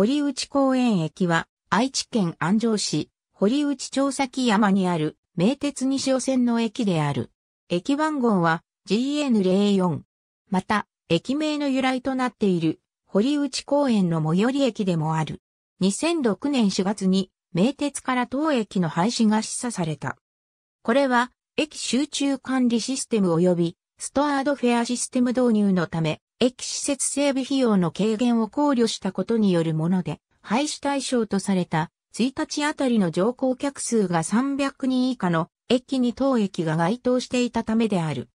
堀内公園駅は、愛知県安城市、堀内長崎山にある、名鉄西尾線の駅である。駅番号は GN04。また、駅名の由来となっている、堀内公園の最寄り駅でもある。2006年4月に、名鉄から当駅の廃止が示唆された。これは、駅集中管理システム及び、ストアードフェアシステム導入のため、駅施設整備費用の軽減を考慮したことによるもので、廃止対象とされた1日あたりの乗降客数が300人以下の駅に当駅が該当していたためである。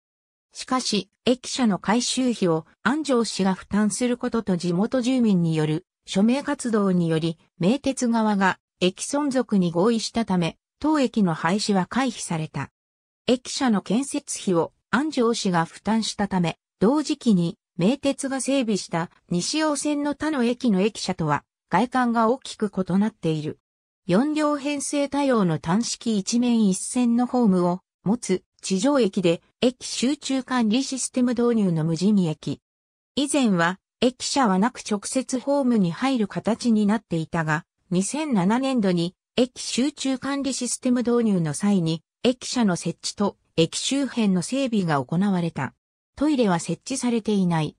しかし、駅舎の改修費を安城市が負担することと地元住民による署名活動により、名鉄側が駅存続に合意したため、当駅の廃止は回避された。駅舎の建設費を安城市が負担したため、同時期に名鉄が整備した西尾線の他の駅の駅舎とは外観が大きく異なっている。4両編成対応の単式一面一線のホームを持つ地上駅で駅集中管理システム導入の無人駅。以前は駅舎はなく直接ホームに入る形になっていたが、2007年度に駅集中管理システム導入の際に駅舎の設置と駅周辺の整備が行われた。トイレは設置されていない。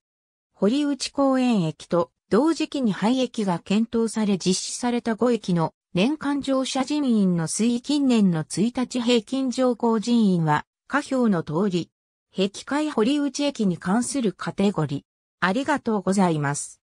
堀内公園駅と同時期に廃駅が検討され実施された5駅の年間乗車人員の推移近年の1日平均乗降人員は下表の通り、壁階堀内駅に関するカテゴリー。ありがとうございます。